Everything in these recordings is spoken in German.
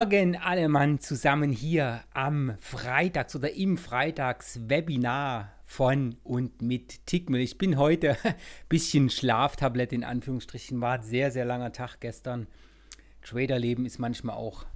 Morgen alle Mann zusammen hier am Freitags oder im Freitags-Webinar von und mit Tickmill. Ich bin heute ein bisschen Schlaftablett in Anführungsstrichen, war ein sehr, sehr langer Tag gestern. Traderleben ist manchmal auch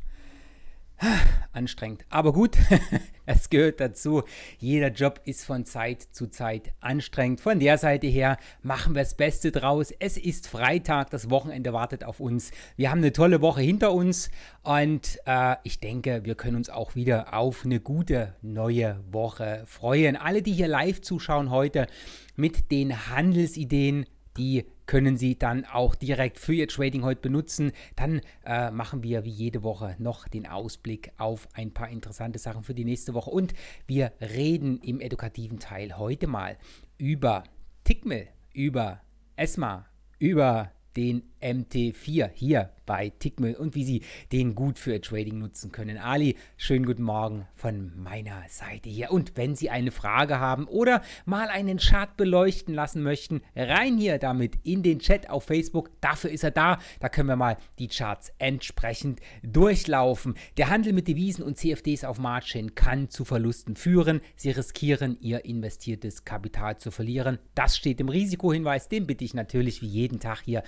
anstrengend. Aber gut, es gehört dazu. Jeder Job ist von Zeit zu Zeit anstrengend. Von der Seite her machen wir das Beste draus. Es ist Freitag, das Wochenende wartet auf uns. Wir haben eine tolle Woche hinter uns und äh, ich denke, wir können uns auch wieder auf eine gute neue Woche freuen. Alle, die hier live zuschauen heute mit den Handelsideen, die können Sie dann auch direkt für Ihr Trading heute benutzen. Dann äh, machen wir wie jede Woche noch den Ausblick auf ein paar interessante Sachen für die nächste Woche und wir reden im edukativen Teil heute mal über Tickmill, über ESMA, über den MT4 hier bei Tickmill und wie Sie den gut für Ihr Trading nutzen können. Ali, schönen guten Morgen von meiner Seite hier. Und wenn Sie eine Frage haben oder mal einen Chart beleuchten lassen möchten, rein hier damit in den Chat auf Facebook. Dafür ist er da. Da können wir mal die Charts entsprechend durchlaufen. Der Handel mit Devisen und CFDs auf Margin kann zu Verlusten führen. Sie riskieren, ihr investiertes Kapital zu verlieren. Das steht im Risikohinweis. Den bitte ich natürlich wie jeden Tag hier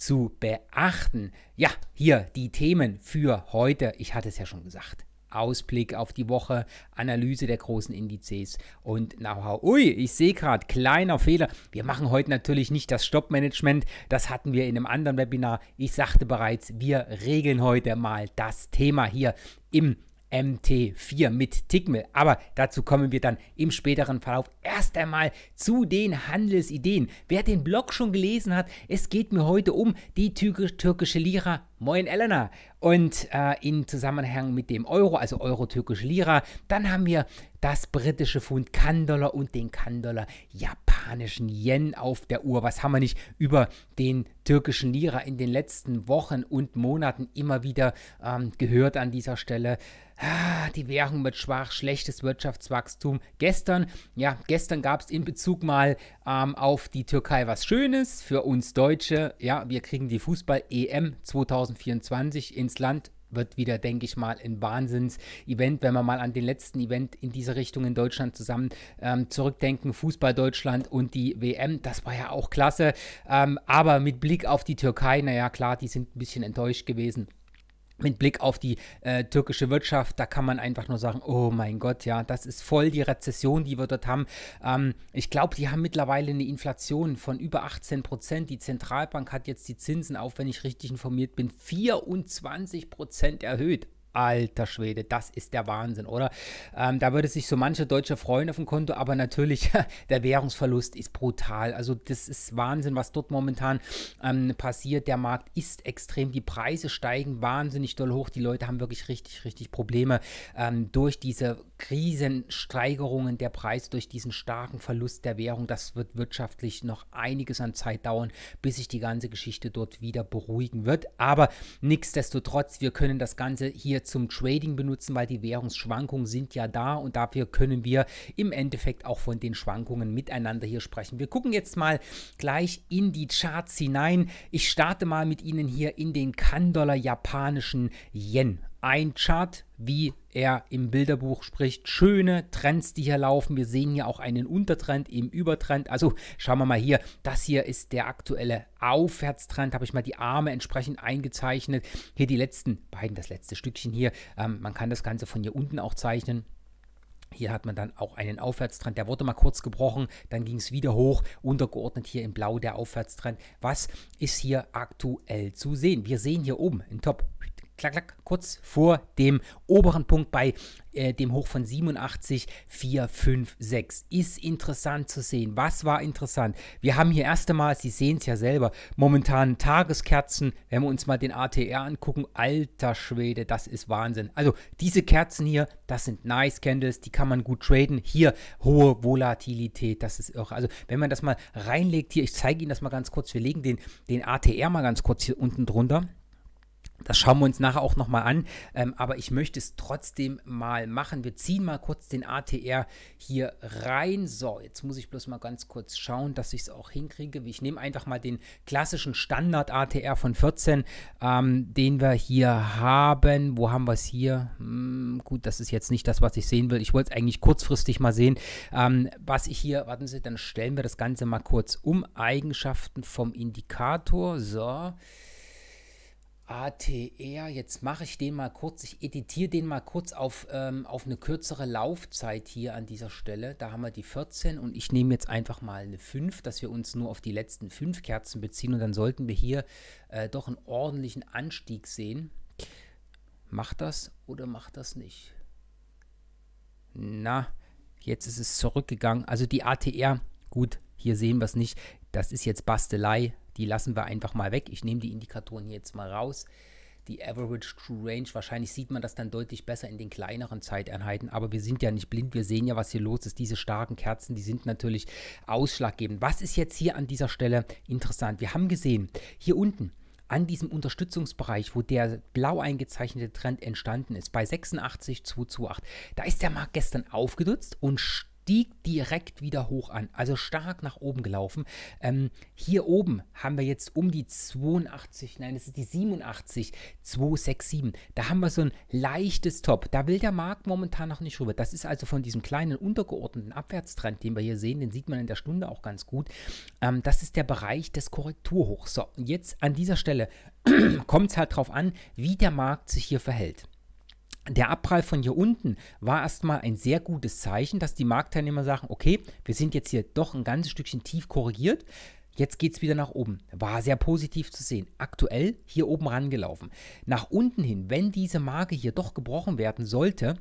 zu beachten. Ja, hier die Themen für heute. Ich hatte es ja schon gesagt. Ausblick auf die Woche, Analyse der großen Indizes und Know-how. Ui, ich sehe gerade, kleiner Fehler. Wir machen heute natürlich nicht das Stop-Management. Das hatten wir in einem anderen Webinar. Ich sagte bereits, wir regeln heute mal das Thema hier im MT4 mit Tickmill. Aber dazu kommen wir dann im späteren Verlauf. Erst einmal zu den Handelsideen. Wer den Blog schon gelesen hat, es geht mir heute um die türkische Lira. Moin Elena und äh, in Zusammenhang mit dem Euro, also euro türkische Lira. Dann haben wir das britische Pfund kan und den kan japanischen Yen auf der Uhr. Was haben wir nicht über den türkischen Lira in den letzten Wochen und Monaten immer wieder ähm, gehört an dieser Stelle? Ah, die Währung wird schwach, schlechtes Wirtschaftswachstum. Gestern, ja, gestern gab es in Bezug mal ähm, auf die Türkei was Schönes für uns Deutsche. Ja, wir kriegen die Fußball-EM 2024 in ins Land wird wieder, denke ich mal, ein Wahnsinns-Event, wenn wir mal an den letzten Event in diese Richtung in Deutschland zusammen ähm, zurückdenken. Fußball Deutschland und die WM, das war ja auch klasse. Ähm, aber mit Blick auf die Türkei, naja, klar, die sind ein bisschen enttäuscht gewesen mit Blick auf die äh, türkische Wirtschaft, da kann man einfach nur sagen, oh mein Gott, ja, das ist voll die Rezession, die wir dort haben. Ähm, ich glaube, die haben mittlerweile eine Inflation von über 18 Prozent. Die Zentralbank hat jetzt die Zinsen, auf wenn ich richtig informiert bin, 24 Prozent erhöht. Alter Schwede, das ist der Wahnsinn, oder? Ähm, da würde sich so mancher Deutsche freuen auf dem Konto, aber natürlich, der Währungsverlust ist brutal. Also das ist Wahnsinn, was dort momentan ähm, passiert. Der Markt ist extrem, die Preise steigen wahnsinnig doll hoch. Die Leute haben wirklich richtig, richtig Probleme ähm, durch diese Riesensteigerungen der Preise durch diesen starken Verlust der Währung. Das wird wirtschaftlich noch einiges an Zeit dauern, bis sich die ganze Geschichte dort wieder beruhigen wird. Aber nichtsdestotrotz, wir können das Ganze hier zum Trading benutzen, weil die Währungsschwankungen sind ja da und dafür können wir im Endeffekt auch von den Schwankungen miteinander hier sprechen. Wir gucken jetzt mal gleich in die Charts hinein. Ich starte mal mit Ihnen hier in den kan japanischen Yen. Ein Chart wie er im Bilderbuch spricht. Schöne Trends, die hier laufen. Wir sehen hier auch einen Untertrend im Übertrend. Also schauen wir mal hier. Das hier ist der aktuelle Aufwärtstrend. Habe ich mal die Arme entsprechend eingezeichnet. Hier die letzten beiden, das letzte Stückchen hier. Ähm, man kann das Ganze von hier unten auch zeichnen. Hier hat man dann auch einen Aufwärtstrend, der wurde mal kurz gebrochen, dann ging es wieder hoch, untergeordnet hier in Blau der Aufwärtstrend. Was ist hier aktuell zu sehen? Wir sehen hier oben im Top klack, klack, kurz vor dem oberen Punkt bei äh, dem Hoch von 87, 4, 5, 6. Ist interessant zu sehen. Was war interessant? Wir haben hier erst einmal, Sie sehen es ja selber, momentan Tageskerzen. Wenn wir uns mal den ATR angucken, alter Schwede, das ist Wahnsinn. Also diese Kerzen hier, das sind nice Candles, die kann man gut traden. Hier hohe Volatilität, das ist irre. Also wenn man das mal reinlegt hier, ich zeige Ihnen das mal ganz kurz. Wir legen den, den ATR mal ganz kurz hier unten drunter. Das schauen wir uns nachher auch nochmal an, ähm, aber ich möchte es trotzdem mal machen. Wir ziehen mal kurz den ATR hier rein. So, jetzt muss ich bloß mal ganz kurz schauen, dass ich es auch hinkriege. Ich nehme einfach mal den klassischen Standard-ATR von 14, ähm, den wir hier haben. Wo haben wir es hier? Hm, gut, das ist jetzt nicht das, was ich sehen will. Ich wollte es eigentlich kurzfristig mal sehen. Ähm, was ich hier, warten Sie, dann stellen wir das Ganze mal kurz um. Eigenschaften vom Indikator. So. ATR, jetzt mache ich den mal kurz, ich editiere den mal kurz auf, ähm, auf eine kürzere Laufzeit hier an dieser Stelle. Da haben wir die 14 und ich nehme jetzt einfach mal eine 5, dass wir uns nur auf die letzten 5 Kerzen beziehen und dann sollten wir hier äh, doch einen ordentlichen Anstieg sehen. Macht das oder macht das nicht? Na, jetzt ist es zurückgegangen. Also die ATR, gut, hier sehen wir es nicht. Das ist jetzt Bastelei. Die lassen wir einfach mal weg. Ich nehme die Indikatoren jetzt mal raus. Die Average True Range, wahrscheinlich sieht man das dann deutlich besser in den kleineren Zeiteinheiten, aber wir sind ja nicht blind, wir sehen ja, was hier los ist. Diese starken Kerzen, die sind natürlich ausschlaggebend. Was ist jetzt hier an dieser Stelle interessant? Wir haben gesehen, hier unten an diesem Unterstützungsbereich, wo der blau eingezeichnete Trend entstanden ist, bei 86,228, da ist der Markt gestern aufgedutzt und stark die direkt wieder hoch an, also stark nach oben gelaufen. Ähm, hier oben haben wir jetzt um die 82, nein, das ist die 87, 267. Da haben wir so ein leichtes Top. Da will der Markt momentan noch nicht rüber. Das ist also von diesem kleinen untergeordneten Abwärtstrend, den wir hier sehen, den sieht man in der Stunde auch ganz gut. Ähm, das ist der Bereich des Korrekturhochs. So, und jetzt an dieser Stelle kommt es halt drauf an, wie der Markt sich hier verhält der Abprall von hier unten war erstmal ein sehr gutes Zeichen, dass die Marktteilnehmer sagen, okay, wir sind jetzt hier doch ein ganzes Stückchen tief korrigiert. Jetzt geht es wieder nach oben. War sehr positiv zu sehen. Aktuell hier oben rangelaufen. Nach unten hin, wenn diese Marke hier doch gebrochen werden sollte,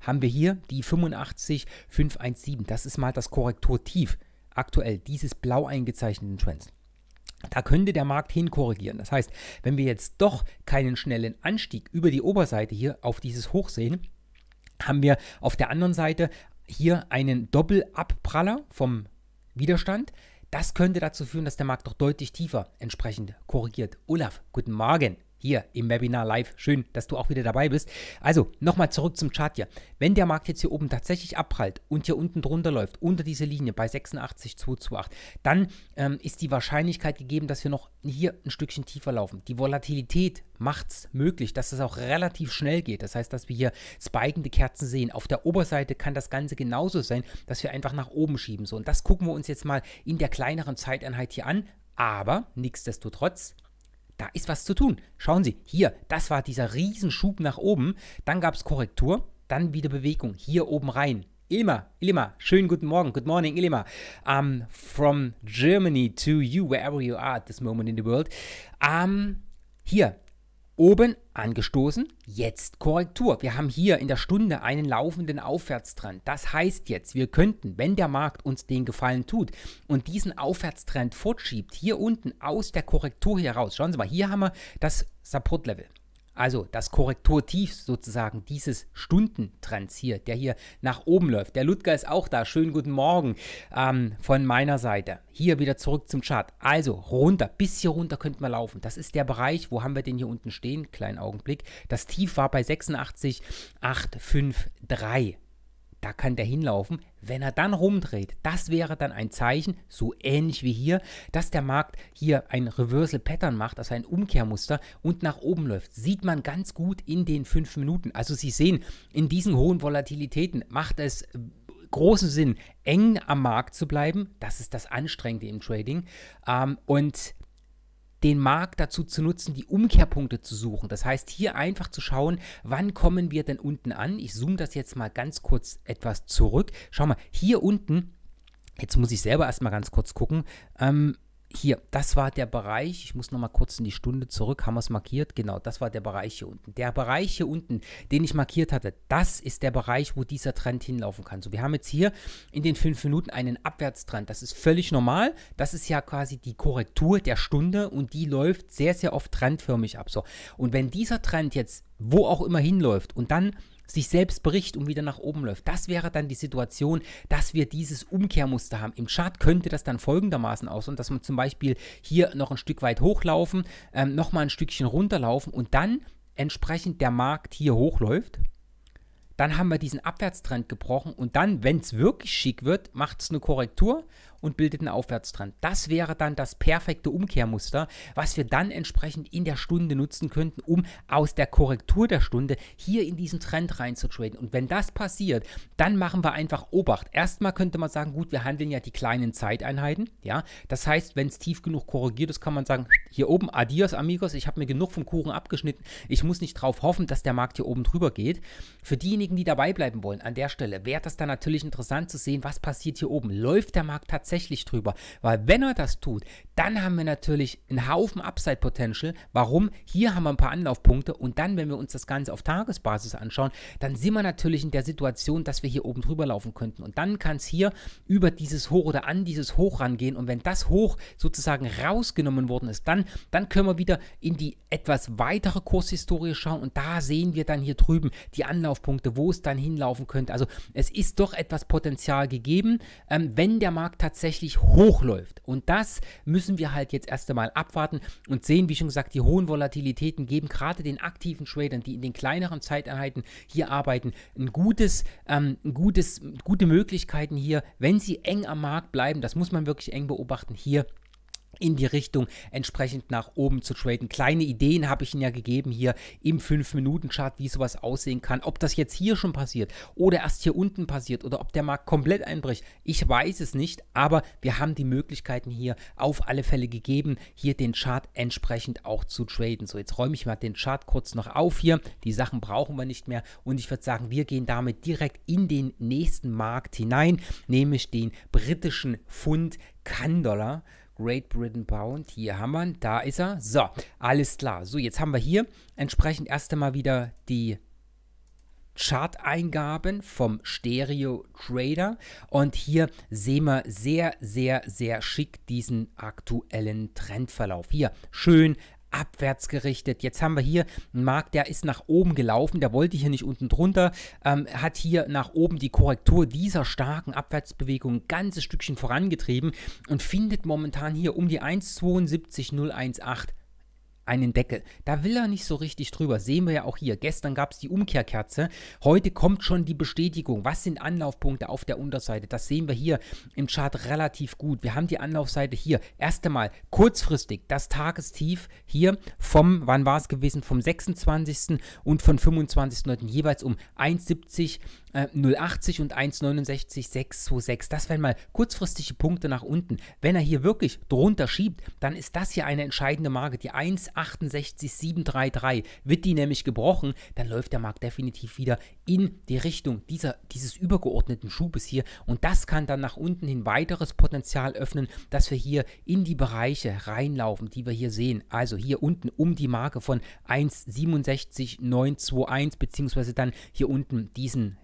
haben wir hier die 85517. Das ist mal das Korrekturtief. Aktuell dieses blau eingezeichneten Trends. Da könnte der Markt hin korrigieren. Das heißt, wenn wir jetzt doch keinen schnellen Anstieg über die Oberseite hier auf dieses Hoch sehen, haben wir auf der anderen Seite hier einen Doppelabpraller vom Widerstand. Das könnte dazu führen, dass der Markt doch deutlich tiefer entsprechend korrigiert. Olaf, guten Morgen hier im Webinar live. Schön, dass du auch wieder dabei bist. Also nochmal zurück zum Chart hier. Wenn der Markt jetzt hier oben tatsächlich abprallt und hier unten drunter läuft, unter diese Linie bei 86,228, dann ähm, ist die Wahrscheinlichkeit gegeben, dass wir noch hier ein Stückchen tiefer laufen. Die Volatilität macht es möglich, dass es auch relativ schnell geht. Das heißt, dass wir hier spikende Kerzen sehen. Auf der Oberseite kann das Ganze genauso sein, dass wir einfach nach oben schieben. So, und das gucken wir uns jetzt mal in der kleineren Zeiteinheit hier an. Aber nichtsdestotrotz, da ist was zu tun. Schauen Sie, hier, das war dieser Riesenschub nach oben, dann gab es Korrektur, dann wieder Bewegung, hier oben rein. Ilma, Ilma, schönen guten Morgen, good morning, Ilma. Um, from Germany to you, wherever you are at this moment in the world. Um, hier, Oben angestoßen, jetzt Korrektur. Wir haben hier in der Stunde einen laufenden Aufwärtstrend. Das heißt jetzt, wir könnten, wenn der Markt uns den Gefallen tut und diesen Aufwärtstrend fortschiebt, hier unten aus der Korrektur heraus, schauen Sie mal, hier haben wir das Support-Level. Also das Korrekturtief sozusagen dieses Stundentrends hier, der hier nach oben läuft. Der Ludger ist auch da. Schönen guten Morgen ähm, von meiner Seite. Hier wieder zurück zum Chart. Also runter, bis hier runter könnten wir laufen. Das ist der Bereich, wo haben wir den hier unten stehen? Kleinen Augenblick. Das Tief war bei 86,853 da kann der hinlaufen. Wenn er dann rumdreht, das wäre dann ein Zeichen, so ähnlich wie hier, dass der Markt hier ein Reversal Pattern macht, also ein Umkehrmuster und nach oben läuft. Sieht man ganz gut in den fünf Minuten. Also Sie sehen, in diesen hohen Volatilitäten macht es äh, großen Sinn, eng am Markt zu bleiben. Das ist das Anstrengende im Trading. Ähm, und den Markt dazu zu nutzen, die Umkehrpunkte zu suchen. Das heißt, hier einfach zu schauen, wann kommen wir denn unten an. Ich zoome das jetzt mal ganz kurz etwas zurück. Schau mal, hier unten, jetzt muss ich selber erstmal ganz kurz gucken, ähm, hier, das war der Bereich, ich muss nochmal kurz in die Stunde zurück, haben wir es markiert, genau, das war der Bereich hier unten. Der Bereich hier unten, den ich markiert hatte, das ist der Bereich, wo dieser Trend hinlaufen kann. So, wir haben jetzt hier in den fünf Minuten einen Abwärtstrend, das ist völlig normal, das ist ja quasi die Korrektur der Stunde und die läuft sehr, sehr oft trendförmig ab. So, und wenn dieser Trend jetzt wo auch immer hinläuft und dann sich selbst bricht und wieder nach oben läuft. Das wäre dann die Situation, dass wir dieses Umkehrmuster haben. Im Chart könnte das dann folgendermaßen aussehen, dass wir zum Beispiel hier noch ein Stück weit hochlaufen, ähm, nochmal ein Stückchen runterlaufen und dann entsprechend der Markt hier hochläuft. Dann haben wir diesen Abwärtstrend gebrochen und dann, wenn es wirklich schick wird, macht es eine Korrektur und bildet einen Aufwärtstrend. Das wäre dann das perfekte Umkehrmuster, was wir dann entsprechend in der Stunde nutzen könnten, um aus der Korrektur der Stunde hier in diesen Trend reinzutraden. Und wenn das passiert, dann machen wir einfach Obacht. Erstmal könnte man sagen, gut, wir handeln ja die kleinen Zeiteinheiten. Ja, das heißt, wenn es tief genug korrigiert ist, kann man sagen, hier oben, adios amigos, ich habe mir genug vom Kuchen abgeschnitten. Ich muss nicht drauf hoffen, dass der Markt hier oben drüber geht. Für diejenigen, die dabei bleiben wollen, an der Stelle wäre das dann natürlich interessant zu sehen, was passiert hier oben. Läuft der Markt tatsächlich tatsächlich drüber. Weil wenn er das tut, dann haben wir natürlich einen Haufen Upside Potential. Warum? Hier haben wir ein paar Anlaufpunkte und dann, wenn wir uns das Ganze auf Tagesbasis anschauen, dann sind wir natürlich in der Situation, dass wir hier oben drüber laufen könnten. Und dann kann es hier über dieses Hoch oder an dieses Hoch rangehen. Und wenn das Hoch sozusagen rausgenommen worden ist, dann, dann können wir wieder in die etwas weitere Kurshistorie schauen. Und da sehen wir dann hier drüben die Anlaufpunkte, wo es dann hinlaufen könnte. Also es ist doch etwas Potenzial gegeben, ähm, wenn der Markt tatsächlich hochläuft. Und das müssen müssen wir halt jetzt erst einmal abwarten und sehen, wie schon gesagt, die hohen Volatilitäten geben gerade den aktiven Tradern, die in den kleineren Zeiteinheiten hier arbeiten, ein gutes, ähm, ein gutes, gute Möglichkeiten hier, wenn sie eng am Markt bleiben, das muss man wirklich eng beobachten, hier in die Richtung entsprechend nach oben zu traden. Kleine Ideen habe ich Ihnen ja gegeben hier im 5-Minuten-Chart, wie sowas aussehen kann. Ob das jetzt hier schon passiert oder erst hier unten passiert oder ob der Markt komplett einbricht, ich weiß es nicht, aber wir haben die Möglichkeiten hier auf alle Fälle gegeben, hier den Chart entsprechend auch zu traden. So, jetzt räume ich mal den Chart kurz noch auf hier. Die Sachen brauchen wir nicht mehr und ich würde sagen, wir gehen damit direkt in den nächsten Markt hinein, nämlich den britischen Pfund Kann-Dollar. Great Britain Bound. Hier haben wir ihn. Da ist er. So, alles klar. So, jetzt haben wir hier entsprechend erst einmal wieder die Chart-Eingaben vom Stereo Trader und hier sehen wir sehr, sehr, sehr schick diesen aktuellen Trendverlauf. Hier schön abwärts gerichtet. Jetzt haben wir hier einen Markt, der ist nach oben gelaufen, der wollte hier nicht unten drunter, ähm, hat hier nach oben die Korrektur dieser starken Abwärtsbewegung ein ganzes Stückchen vorangetrieben und findet momentan hier um die 1,72,018 einen Deckel. Da will er nicht so richtig drüber. Sehen wir ja auch hier. Gestern gab es die Umkehrkerze. Heute kommt schon die Bestätigung. Was sind Anlaufpunkte auf der Unterseite? Das sehen wir hier im Chart relativ gut. Wir haben die Anlaufseite hier. Erst einmal kurzfristig das Tagestief hier vom, wann war es gewesen, vom 26. und von 25. jeweils um 1,70 0,80 äh, und 1,69,626. Das wären mal kurzfristige Punkte nach unten. Wenn er hier wirklich drunter schiebt, dann ist das hier eine entscheidende Marke. Die 1,68733 wird die nämlich gebrochen, dann läuft der Markt definitiv wieder in die Richtung dieser, dieses übergeordneten Schubes hier. Und das kann dann nach unten hin weiteres Potenzial öffnen, dass wir hier in die Bereiche reinlaufen, die wir hier sehen. Also hier unten um die Marke von 1,67921 beziehungsweise dann hier unten diesen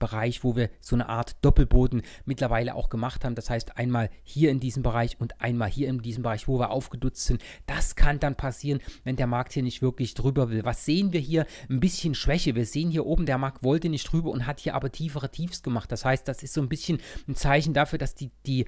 Bereich, wo wir so eine Art Doppelboden mittlerweile auch gemacht haben. Das heißt, einmal hier in diesem Bereich und einmal hier in diesem Bereich, wo wir aufgedutzt sind. Das kann dann passieren, wenn der Markt hier nicht wirklich drüber will. Was sehen wir hier? Ein bisschen Schwäche. Wir sehen hier oben, der Markt wollte nicht drüber und hat hier aber tiefere Tiefs gemacht. Das heißt, das ist so ein bisschen ein Zeichen dafür, dass die, die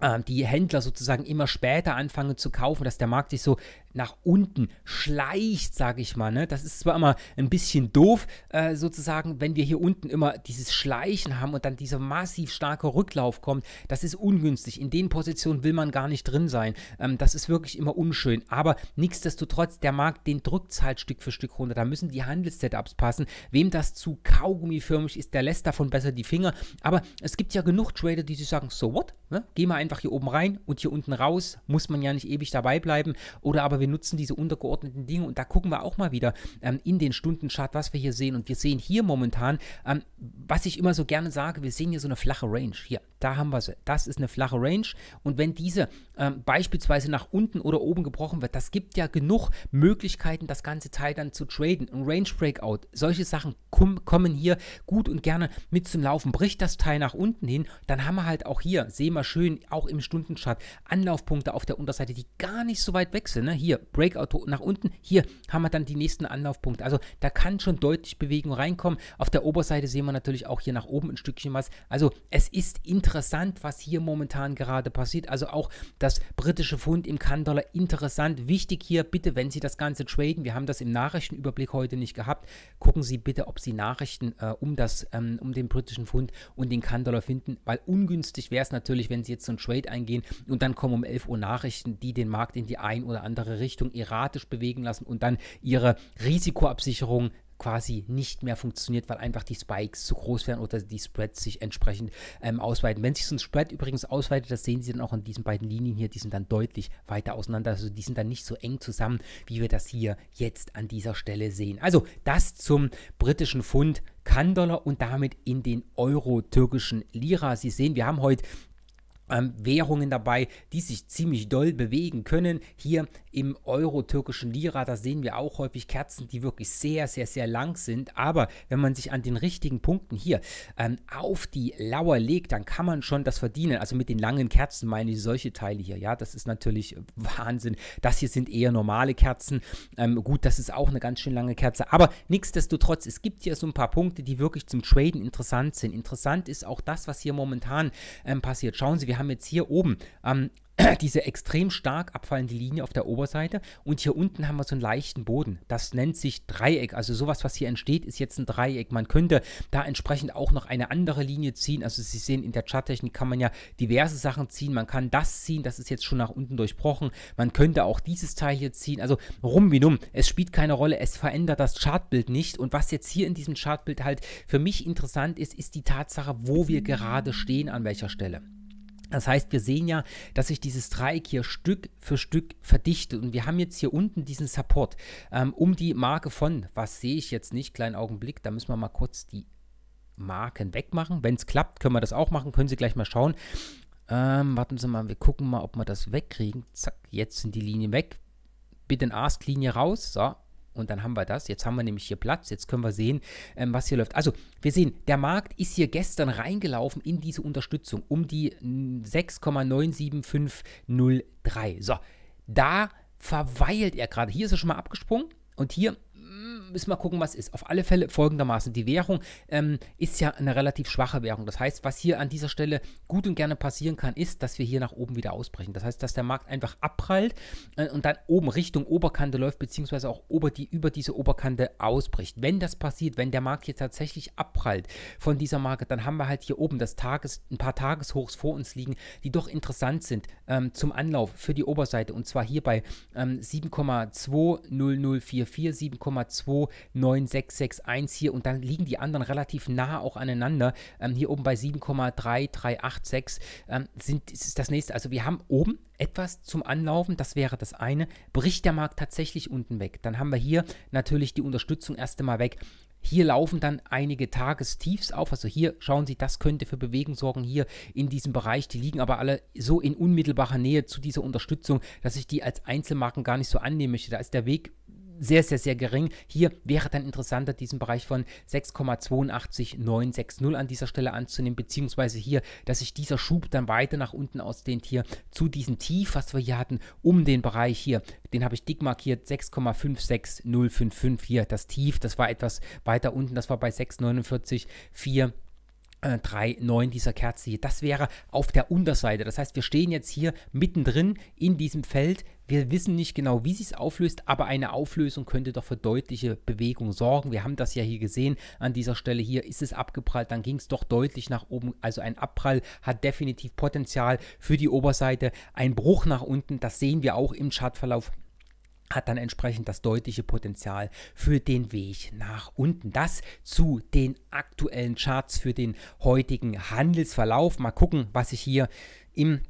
ähm, die Händler sozusagen immer später anfangen zu kaufen, dass der Markt sich so nach unten schleicht, sage ich mal. Ne? Das ist zwar immer ein bisschen doof, äh, sozusagen, wenn wir hier unten immer dieses Schleichen haben und dann dieser massiv starke Rücklauf kommt. Das ist ungünstig. In den Positionen will man gar nicht drin sein. Ähm, das ist wirklich immer unschön. Aber nichtsdestotrotz, der Markt, den drückt es halt Stück für Stück runter. Da müssen die Handelssetups passen. Wem das zu kaugummiförmig ist, der lässt davon besser die Finger. Aber es gibt ja genug Trader, die sich sagen, so what? Ne? Geh mal einfach hier oben rein und hier unten raus. Muss man ja nicht ewig dabei bleiben. Oder aber aber wir nutzen diese untergeordneten Dinge und da gucken wir auch mal wieder ähm, in den Stundenchart, was wir hier sehen. Und wir sehen hier momentan, ähm, was ich immer so gerne sage, wir sehen hier so eine flache Range. Hier, da haben wir sie. Das ist eine flache Range. Und wenn diese ähm, beispielsweise nach unten oder oben gebrochen wird, das gibt ja genug Möglichkeiten, das ganze Teil dann zu traden. Ein Range Breakout, solche Sachen kommen hier gut und gerne mit zum Laufen. Bricht das Teil nach unten hin, dann haben wir halt auch hier, sehen wir schön, auch im Stundenchart, Anlaufpunkte auf der Unterseite, die gar nicht so weit weg sind. Ne? Hier hier Breakout nach unten, hier haben wir dann die nächsten Anlaufpunkte. Also da kann schon deutlich Bewegung reinkommen. Auf der Oberseite sehen wir natürlich auch hier nach oben ein Stückchen was. Also es ist interessant, was hier momentan gerade passiert. Also auch das britische Pfund im Kandollar interessant. Wichtig hier bitte, wenn Sie das Ganze traden, wir haben das im Nachrichtenüberblick heute nicht gehabt, gucken Sie bitte, ob Sie Nachrichten äh, um, das, ähm, um den britischen Pfund und den Kandollar finden, weil ungünstig wäre es natürlich, wenn Sie jetzt so einen Trade eingehen und dann kommen um 11 Uhr Nachrichten, die den Markt in die ein oder andere Richtung erratisch bewegen lassen und dann ihre Risikoabsicherung quasi nicht mehr funktioniert, weil einfach die Spikes zu groß werden oder die Spreads sich entsprechend ähm, ausweiten. Wenn sich so ein Spread übrigens ausweitet, das sehen Sie dann auch an diesen beiden Linien hier, die sind dann deutlich weiter auseinander. Also die sind dann nicht so eng zusammen, wie wir das hier jetzt an dieser Stelle sehen. Also das zum britischen Pfund. Kann-Dollar und damit in den Euro-türkischen Lira. Sie sehen, wir haben heute ähm, Währungen dabei, die sich ziemlich doll bewegen können. Hier im euro-türkischen Lira, da sehen wir auch häufig Kerzen, die wirklich sehr, sehr, sehr lang sind. Aber wenn man sich an den richtigen Punkten hier ähm, auf die Lauer legt, dann kann man schon das verdienen. Also mit den langen Kerzen meine ich solche Teile hier. Ja, das ist natürlich Wahnsinn. Das hier sind eher normale Kerzen. Ähm, gut, das ist auch eine ganz schön lange Kerze. Aber nichtsdestotrotz, es gibt hier so ein paar Punkte, die wirklich zum Traden interessant sind. Interessant ist auch das, was hier momentan ähm, passiert. Schauen Sie, wir wir haben jetzt hier oben ähm, diese extrem stark abfallende Linie auf der Oberseite und hier unten haben wir so einen leichten Boden. Das nennt sich Dreieck. Also sowas, was hier entsteht, ist jetzt ein Dreieck. Man könnte da entsprechend auch noch eine andere Linie ziehen. Also Sie sehen, in der Charttechnik kann man ja diverse Sachen ziehen. Man kann das ziehen, das ist jetzt schon nach unten durchbrochen. Man könnte auch dieses Teil hier ziehen. Also rum wie dumm. Es spielt keine Rolle. Es verändert das Chartbild nicht. Und was jetzt hier in diesem Chartbild halt für mich interessant ist, ist die Tatsache, wo wir gerade stehen, an welcher Stelle. Das heißt, wir sehen ja, dass sich dieses Dreieck hier Stück für Stück verdichtet und wir haben jetzt hier unten diesen Support ähm, um die Marke von, was sehe ich jetzt nicht, kleinen Augenblick, da müssen wir mal kurz die Marken wegmachen. Wenn es klappt, können wir das auch machen, können Sie gleich mal schauen. Ähm, warten Sie mal, wir gucken mal, ob wir das wegkriegen. Zack, jetzt sind die Linien weg. Bitte in Ask-Linie raus, so, und dann haben wir das. Jetzt haben wir nämlich hier Platz. Jetzt können wir sehen, ähm, was hier läuft. Also, wir sehen, der Markt ist hier gestern reingelaufen in diese Unterstützung um die 6,97503. Hm, so, da verweilt er gerade. Hier ist er schon mal abgesprungen und hier müssen wir gucken, was ist. Auf alle Fälle folgendermaßen. Die Währung ähm, ist ja eine relativ schwache Währung. Das heißt, was hier an dieser Stelle gut und gerne passieren kann, ist, dass wir hier nach oben wieder ausbrechen. Das heißt, dass der Markt einfach abprallt äh, und dann oben Richtung Oberkante läuft, beziehungsweise auch ober die, über diese Oberkante ausbricht. Wenn das passiert, wenn der Markt hier tatsächlich abprallt von dieser Marke, dann haben wir halt hier oben das Tages, ein paar Tageshochs vor uns liegen, die doch interessant sind ähm, zum Anlauf für die Oberseite. Und zwar hier bei ähm, 7,20044, 7,2 9661 hier und dann liegen die anderen relativ nah auch aneinander. Ähm, hier oben bei 7,3386 ähm, ist das nächste. Also wir haben oben etwas zum Anlaufen, das wäre das eine. Bricht der Markt tatsächlich unten weg, dann haben wir hier natürlich die Unterstützung erst einmal weg. Hier laufen dann einige Tagestiefs auf. Also hier schauen Sie, das könnte für Bewegung sorgen hier in diesem Bereich. Die liegen aber alle so in unmittelbarer Nähe zu dieser Unterstützung, dass ich die als Einzelmarken gar nicht so annehmen möchte. Da ist der Weg sehr, sehr, sehr gering. Hier wäre dann interessanter, diesen Bereich von 6,82960 an dieser Stelle anzunehmen, beziehungsweise hier, dass sich dieser Schub dann weiter nach unten ausdehnt hier zu diesem Tief, was wir hier hatten, um den Bereich hier, den habe ich dick markiert, 6,56055 hier, das Tief, das war etwas weiter unten, das war bei 6,494 3,9 äh, dieser Kerze hier. Das wäre auf der Unterseite. Das heißt, wir stehen jetzt hier mittendrin in diesem Feld, wir wissen nicht genau, wie sie es auflöst, aber eine Auflösung könnte doch für deutliche Bewegung sorgen. Wir haben das ja hier gesehen. An dieser Stelle hier ist es abgeprallt, dann ging es doch deutlich nach oben. Also ein Abprall hat definitiv Potenzial für die Oberseite. Ein Bruch nach unten, das sehen wir auch im Chartverlauf hat dann entsprechend das deutliche Potenzial für den Weg nach unten. Das zu den aktuellen Charts für den heutigen Handelsverlauf. Mal gucken, was sich hier im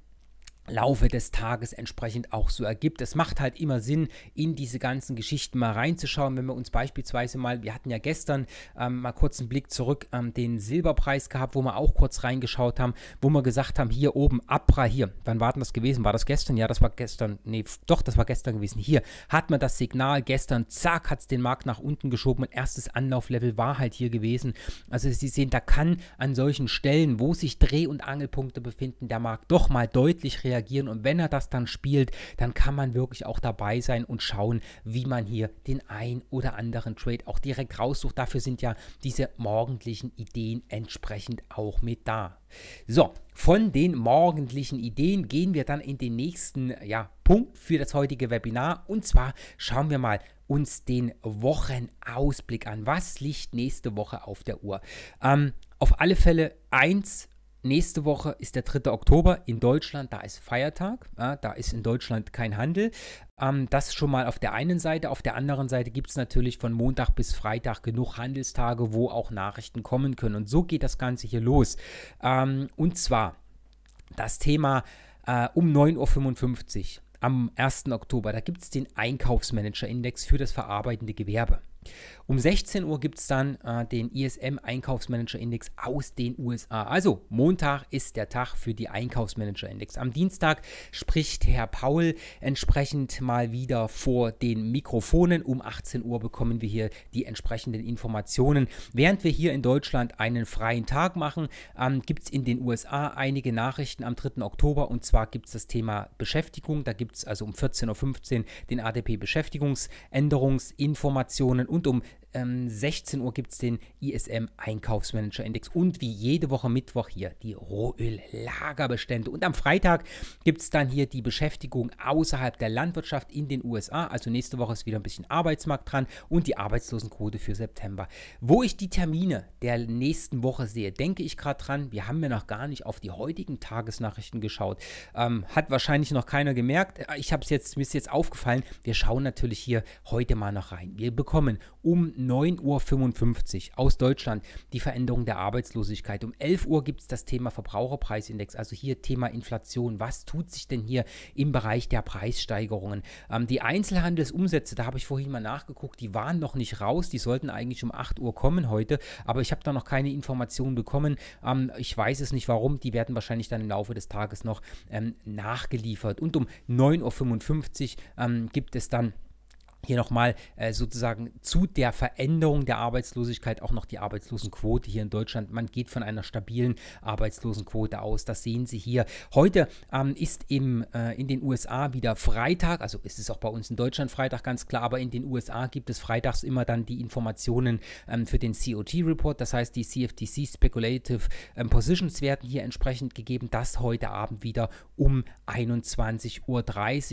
Laufe des Tages entsprechend auch so ergibt. Es macht halt immer Sinn, in diese ganzen Geschichten mal reinzuschauen. Wenn wir uns beispielsweise mal, wir hatten ja gestern ähm, mal kurz einen Blick zurück, ähm, den Silberpreis gehabt, wo wir auch kurz reingeschaut haben, wo wir gesagt haben, hier oben, Abra hier, wann war denn das gewesen? War das gestern? Ja, das war gestern, nee, doch, das war gestern gewesen. Hier hat man das Signal gestern, zack, hat es den Markt nach unten geschoben und erstes Anlauflevel war halt hier gewesen. Also Sie sehen, da kann an solchen Stellen, wo sich Dreh- und Angelpunkte befinden, der Markt doch mal deutlich reagieren reagieren. Und wenn er das dann spielt, dann kann man wirklich auch dabei sein und schauen, wie man hier den ein oder anderen Trade auch direkt raussucht. Dafür sind ja diese morgendlichen Ideen entsprechend auch mit da. So, von den morgendlichen Ideen gehen wir dann in den nächsten ja, Punkt für das heutige Webinar. Und zwar schauen wir mal uns den Wochenausblick an. Was liegt nächste Woche auf der Uhr? Ähm, auf alle Fälle eins Nächste Woche ist der 3. Oktober in Deutschland, da ist Feiertag, ja, da ist in Deutschland kein Handel. Ähm, das schon mal auf der einen Seite. Auf der anderen Seite gibt es natürlich von Montag bis Freitag genug Handelstage, wo auch Nachrichten kommen können. Und so geht das Ganze hier los. Ähm, und zwar das Thema äh, um 9.55 Uhr am 1. Oktober, da gibt es den Einkaufsmanager-Index für das verarbeitende Gewerbe. Um 16 Uhr gibt es dann äh, den ISM Einkaufsmanager-Index aus den USA. Also Montag ist der Tag für die Einkaufsmanager-Index. Am Dienstag spricht Herr Paul entsprechend mal wieder vor den Mikrofonen. Um 18 Uhr bekommen wir hier die entsprechenden Informationen. Während wir hier in Deutschland einen freien Tag machen, ähm, gibt es in den USA einige Nachrichten am 3. Oktober. Und zwar gibt es das Thema Beschäftigung. Da gibt es also um 14.15 Uhr den ADP-Beschäftigungsänderungsinformationen und und um ähm, 16 Uhr gibt es den ISM Einkaufsmanager Index und wie jede Woche Mittwoch hier die Rohöl-Lagerbestände. Und am Freitag gibt es dann hier die Beschäftigung außerhalb der Landwirtschaft in den USA. Also nächste Woche ist wieder ein bisschen Arbeitsmarkt dran und die Arbeitslosenquote für September. Wo ich die Termine der nächsten Woche sehe, denke ich gerade dran. Wir haben ja noch gar nicht auf die heutigen Tagesnachrichten geschaut. Ähm, hat wahrscheinlich noch keiner gemerkt. Äh, ich habe es jetzt, mir ist jetzt aufgefallen. Wir schauen natürlich hier heute mal noch rein. Wir bekommen um 9.55 Uhr aus Deutschland die Veränderung der Arbeitslosigkeit. Um 11 Uhr gibt es das Thema Verbraucherpreisindex, also hier Thema Inflation. Was tut sich denn hier im Bereich der Preissteigerungen? Ähm, die Einzelhandelsumsätze, da habe ich vorhin mal nachgeguckt, die waren noch nicht raus. Die sollten eigentlich um 8 Uhr kommen heute, aber ich habe da noch keine Informationen bekommen. Ähm, ich weiß es nicht warum. Die werden wahrscheinlich dann im Laufe des Tages noch ähm, nachgeliefert. Und um 9.55 Uhr ähm, gibt es dann hier nochmal äh, sozusagen zu der Veränderung der Arbeitslosigkeit auch noch die Arbeitslosenquote hier in Deutschland. Man geht von einer stabilen Arbeitslosenquote aus. Das sehen Sie hier. Heute ähm, ist im, äh, in den USA wieder Freitag, also ist es auch bei uns in Deutschland Freitag ganz klar, aber in den USA gibt es freitags immer dann die Informationen ähm, für den COT-Report, das heißt die CFTC Speculative ähm, Positions werden hier entsprechend gegeben. Das heute Abend wieder um 21.30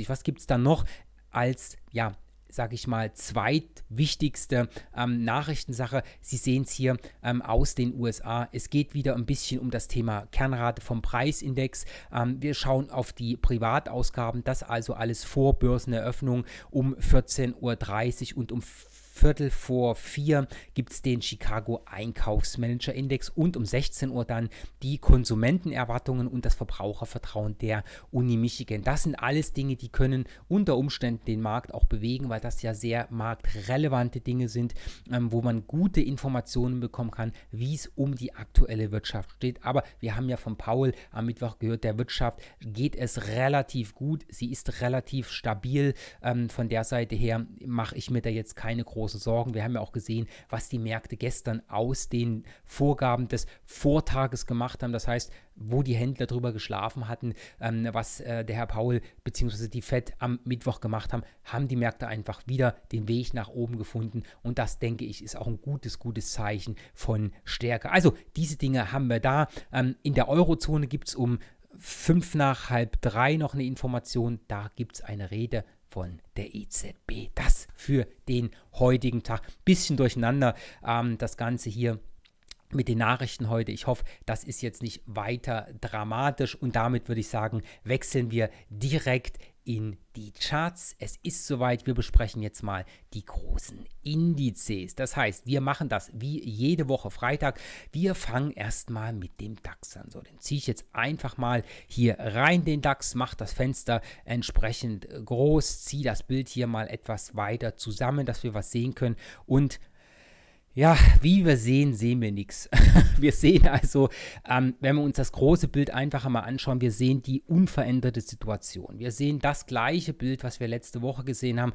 Uhr. Was gibt es da noch als, ja, sage ich mal, zweitwichtigste ähm, Nachrichtensache. Sie sehen es hier ähm, aus den USA. Es geht wieder ein bisschen um das Thema Kernrate vom Preisindex. Ähm, wir schauen auf die Privatausgaben, das also alles vor Börseneröffnung um 14.30 Uhr und um 14.30 Uhr Viertel vor vier gibt es den Chicago Einkaufsmanager Index und um 16 Uhr dann die Konsumentenerwartungen und das Verbrauchervertrauen der Uni Michigan. Das sind alles Dinge, die können unter Umständen den Markt auch bewegen, weil das ja sehr marktrelevante Dinge sind, ähm, wo man gute Informationen bekommen kann, wie es um die aktuelle Wirtschaft steht. Aber wir haben ja von Paul am Mittwoch gehört, der Wirtschaft geht es relativ gut, sie ist relativ stabil. Ähm, von der Seite her mache ich mir da jetzt keine große große Sorgen. Wir haben ja auch gesehen, was die Märkte gestern aus den Vorgaben des Vortages gemacht haben. Das heißt, wo die Händler drüber geschlafen hatten, ähm, was äh, der Herr Paul bzw. die Fed am Mittwoch gemacht haben, haben die Märkte einfach wieder den Weg nach oben gefunden. Und das, denke ich, ist auch ein gutes, gutes Zeichen von Stärke. Also diese Dinge haben wir da. Ähm, in der Eurozone gibt es um fünf nach halb drei noch eine Information. Da gibt es eine Rede von der EZB. Das für den heutigen Tag. Bisschen durcheinander ähm, das Ganze hier mit den Nachrichten heute. Ich hoffe, das ist jetzt nicht weiter dramatisch und damit würde ich sagen, wechseln wir direkt in die Charts. Es ist soweit, wir besprechen jetzt mal die großen Indizes. Das heißt, wir machen das wie jede Woche Freitag. Wir fangen erstmal mit dem DAX an. So, den ziehe ich jetzt einfach mal hier rein, den DAX, mache das Fenster entsprechend groß, ziehe das Bild hier mal etwas weiter zusammen, dass wir was sehen können und ja, wie wir sehen, sehen wir nichts. Wir sehen also, ähm, wenn wir uns das große Bild einfach einmal anschauen, wir sehen die unveränderte Situation. Wir sehen das gleiche Bild, was wir letzte Woche gesehen haben.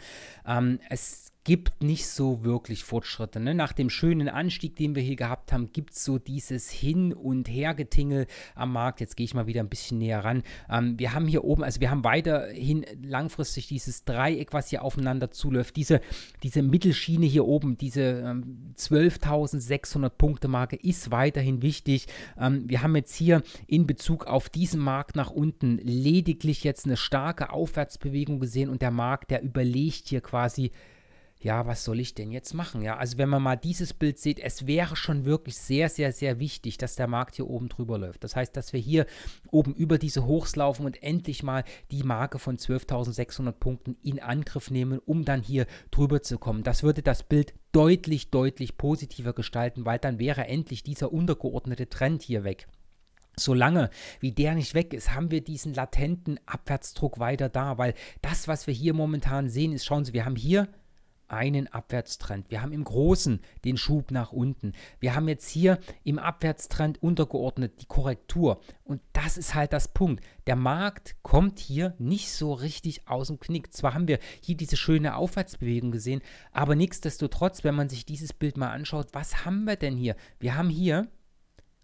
Ähm, es gibt nicht so wirklich Fortschritte. Ne? Nach dem schönen Anstieg, den wir hier gehabt haben, gibt es so dieses Hin- und Hergetingel am Markt. Jetzt gehe ich mal wieder ein bisschen näher ran. Ähm, wir haben hier oben, also wir haben weiterhin langfristig dieses Dreieck, was hier aufeinander zuläuft. Diese, diese Mittelschiene hier oben, diese ähm, 12.600 Punkte Marke ist weiterhin wichtig. Ähm, wir haben jetzt hier in Bezug auf diesen Markt nach unten lediglich jetzt eine starke Aufwärtsbewegung gesehen und der Markt, der überlegt hier quasi, ja, was soll ich denn jetzt machen? Ja, also wenn man mal dieses Bild sieht, es wäre schon wirklich sehr, sehr, sehr wichtig, dass der Markt hier oben drüber läuft. Das heißt, dass wir hier oben über diese Hochs laufen und endlich mal die Marke von 12.600 Punkten in Angriff nehmen, um dann hier drüber zu kommen. Das würde das Bild deutlich, deutlich positiver gestalten, weil dann wäre endlich dieser untergeordnete Trend hier weg. Solange wie der nicht weg ist, haben wir diesen latenten Abwärtsdruck weiter da, weil das, was wir hier momentan sehen, ist, schauen Sie, wir haben hier einen Abwärtstrend. Wir haben im Großen den Schub nach unten. Wir haben jetzt hier im Abwärtstrend untergeordnet die Korrektur. Und das ist halt das Punkt. Der Markt kommt hier nicht so richtig aus dem Knick. Zwar haben wir hier diese schöne Aufwärtsbewegung gesehen, aber nichtsdestotrotz, wenn man sich dieses Bild mal anschaut, was haben wir denn hier? Wir haben hier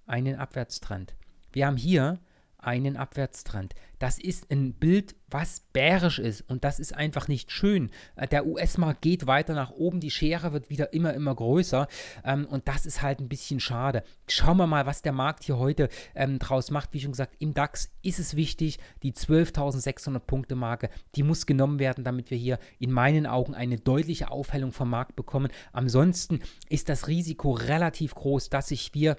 einen Abwärtstrend. Wir haben hier einen Abwärtstrend. Das ist ein Bild, was bärisch ist und das ist einfach nicht schön. Äh, der US-Markt geht weiter nach oben, die Schere wird wieder immer, immer größer ähm, und das ist halt ein bisschen schade. Schauen wir mal, was der Markt hier heute ähm, draus macht. Wie schon gesagt, im DAX ist es wichtig, die 12.600 Punkte Marke, die muss genommen werden, damit wir hier in meinen Augen eine deutliche Aufhellung vom Markt bekommen. Ansonsten ist das Risiko relativ groß, dass sich wir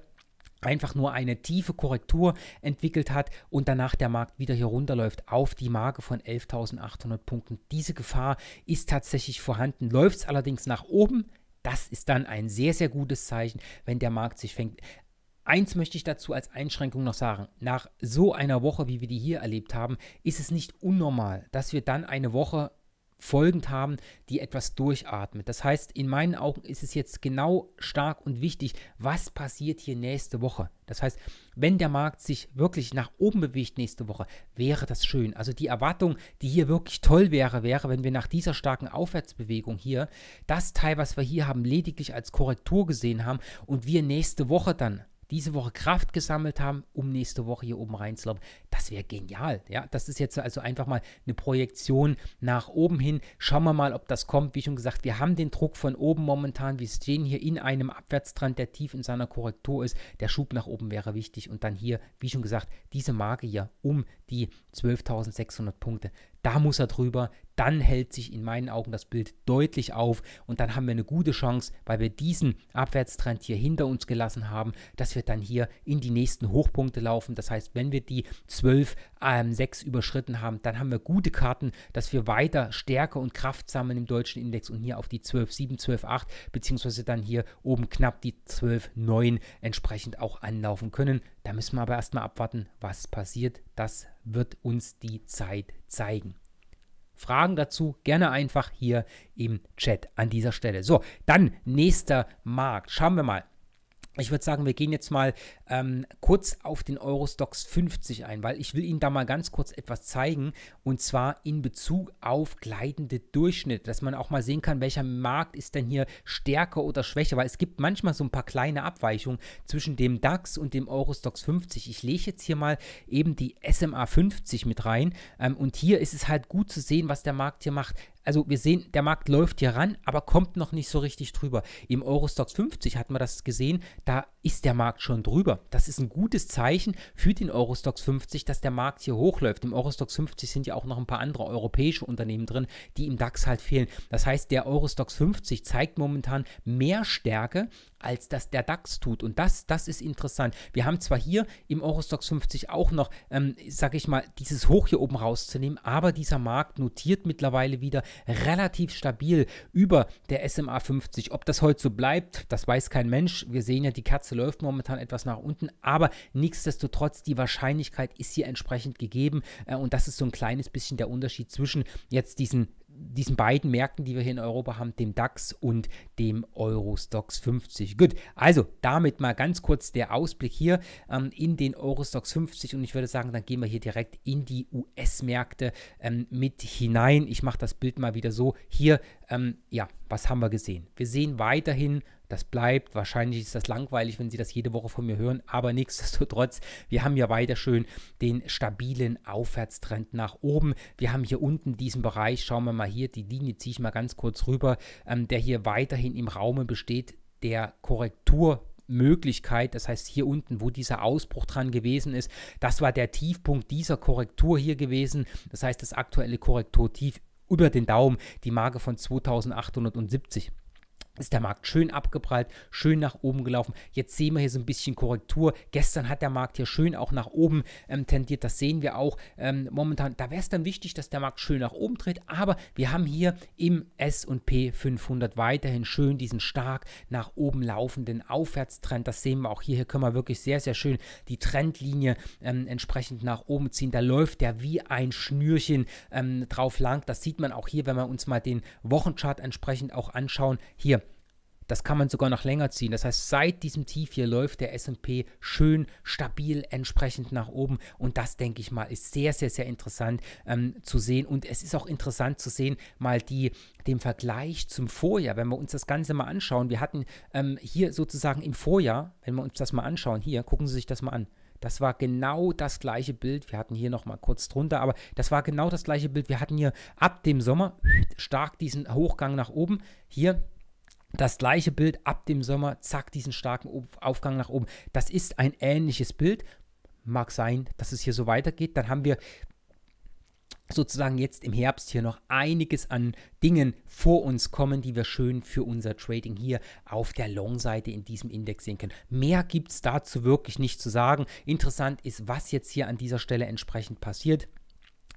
einfach nur eine tiefe Korrektur entwickelt hat und danach der Markt wieder hier runterläuft auf die Marke von 11.800 Punkten. Diese Gefahr ist tatsächlich vorhanden. Läuft es allerdings nach oben, das ist dann ein sehr, sehr gutes Zeichen, wenn der Markt sich fängt. Eins möchte ich dazu als Einschränkung noch sagen. Nach so einer Woche, wie wir die hier erlebt haben, ist es nicht unnormal, dass wir dann eine Woche folgend haben, die etwas durchatmet. Das heißt, in meinen Augen ist es jetzt genau stark und wichtig, was passiert hier nächste Woche. Das heißt, wenn der Markt sich wirklich nach oben bewegt nächste Woche, wäre das schön. Also die Erwartung, die hier wirklich toll wäre, wäre, wenn wir nach dieser starken Aufwärtsbewegung hier das Teil, was wir hier haben, lediglich als Korrektur gesehen haben und wir nächste Woche dann diese Woche Kraft gesammelt haben, um nächste Woche hier oben reinzulaufen. Das wäre genial. Ja, das ist jetzt also einfach mal eine Projektion nach oben hin. Schauen wir mal, ob das kommt. Wie schon gesagt, wir haben den Druck von oben momentan. Wir stehen hier in einem Abwärtstrand, der tief in seiner Korrektur ist. Der Schub nach oben wäre wichtig. Und dann hier, wie schon gesagt, diese Marke hier um die 12.600 Punkte. Da muss er drüber dann hält sich in meinen Augen das Bild deutlich auf und dann haben wir eine gute Chance, weil wir diesen Abwärtstrend hier hinter uns gelassen haben, dass wir dann hier in die nächsten Hochpunkte laufen. Das heißt, wenn wir die 126 ähm, überschritten haben, dann haben wir gute Karten, dass wir weiter Stärke und Kraft sammeln im deutschen Index und hier auf die 12.7, 12.8 beziehungsweise dann hier oben knapp die 12.9 entsprechend auch anlaufen können. Da müssen wir aber erstmal abwarten, was passiert. Das wird uns die Zeit zeigen. Fragen dazu gerne einfach hier im Chat an dieser Stelle. So, dann nächster Markt. Schauen wir mal ich würde sagen, wir gehen jetzt mal ähm, kurz auf den Eurostox 50 ein, weil ich will Ihnen da mal ganz kurz etwas zeigen und zwar in Bezug auf gleitende Durchschnitte, dass man auch mal sehen kann, welcher Markt ist denn hier stärker oder schwächer, weil es gibt manchmal so ein paar kleine Abweichungen zwischen dem DAX und dem Eurostox 50. Ich lege jetzt hier mal eben die SMA 50 mit rein ähm, und hier ist es halt gut zu sehen, was der Markt hier macht also wir sehen, der Markt läuft hier ran, aber kommt noch nicht so richtig drüber. Im Eurostox 50 hat man das gesehen, da ist der Markt schon drüber. Das ist ein gutes Zeichen für den Eurostox 50, dass der Markt hier hochläuft. Im Eurostox 50 sind ja auch noch ein paar andere europäische Unternehmen drin, die im DAX halt fehlen. Das heißt, der Eurostox 50 zeigt momentan mehr Stärke, als das der DAX tut. Und das, das ist interessant. Wir haben zwar hier im Eurostox 50 auch noch, ähm, sag ich mal, dieses Hoch hier oben rauszunehmen, aber dieser Markt notiert mittlerweile wieder relativ stabil über der SMA 50. Ob das heute so bleibt, das weiß kein Mensch. Wir sehen ja, die Kerze läuft momentan etwas nach unten, aber nichtsdestotrotz, die Wahrscheinlichkeit ist hier entsprechend gegeben. Äh, und das ist so ein kleines bisschen der Unterschied zwischen jetzt diesen diesen beiden Märkten, die wir hier in Europa haben, dem DAX und dem Eurostox 50. Gut, also damit mal ganz kurz der Ausblick hier ähm, in den Eurostox 50 und ich würde sagen, dann gehen wir hier direkt in die US-Märkte ähm, mit hinein. Ich mache das Bild mal wieder so. Hier, ähm, ja, was haben wir gesehen? Wir sehen weiterhin das bleibt. Wahrscheinlich ist das langweilig, wenn Sie das jede Woche von mir hören. Aber nichtsdestotrotz, wir haben ja weiter schön den stabilen Aufwärtstrend nach oben. Wir haben hier unten diesen Bereich, schauen wir mal hier, die Linie ziehe ich mal ganz kurz rüber, ähm, der hier weiterhin im Raum besteht, der Korrektur Möglichkeit, das heißt hier unten, wo dieser Ausbruch dran gewesen ist, das war der Tiefpunkt dieser Korrektur hier gewesen. Das heißt, das aktuelle Korrekturtief über den Daumen, die Marke von 2870 ist der Markt schön abgeprallt, schön nach oben gelaufen. Jetzt sehen wir hier so ein bisschen Korrektur. Gestern hat der Markt hier schön auch nach oben ähm, tendiert. Das sehen wir auch ähm, momentan. Da wäre es dann wichtig, dass der Markt schön nach oben dreht. Aber wir haben hier im S&P 500 weiterhin schön diesen stark nach oben laufenden Aufwärtstrend. Das sehen wir auch hier. Hier können wir wirklich sehr, sehr schön die Trendlinie ähm, entsprechend nach oben ziehen. Da läuft der wie ein Schnürchen ähm, drauf lang. Das sieht man auch hier, wenn wir uns mal den Wochenchart entsprechend auch anschauen. Hier das kann man sogar noch länger ziehen. Das heißt, seit diesem Tief hier läuft der SP schön stabil entsprechend nach oben. Und das, denke ich mal, ist sehr, sehr, sehr interessant ähm, zu sehen. Und es ist auch interessant zu sehen, mal die, den Vergleich zum Vorjahr. Wenn wir uns das Ganze mal anschauen, wir hatten ähm, hier sozusagen im Vorjahr, wenn wir uns das mal anschauen, hier, gucken Sie sich das mal an. Das war genau das gleiche Bild. Wir hatten hier nochmal kurz drunter, aber das war genau das gleiche Bild. Wir hatten hier ab dem Sommer stark diesen Hochgang nach oben. Hier das gleiche Bild ab dem Sommer, zack, diesen starken Aufgang nach oben. Das ist ein ähnliches Bild. Mag sein, dass es hier so weitergeht. Dann haben wir sozusagen jetzt im Herbst hier noch einiges an Dingen vor uns kommen, die wir schön für unser Trading hier auf der Long-Seite in diesem Index sehen können. Mehr gibt es dazu wirklich nicht zu sagen. Interessant ist, was jetzt hier an dieser Stelle entsprechend passiert.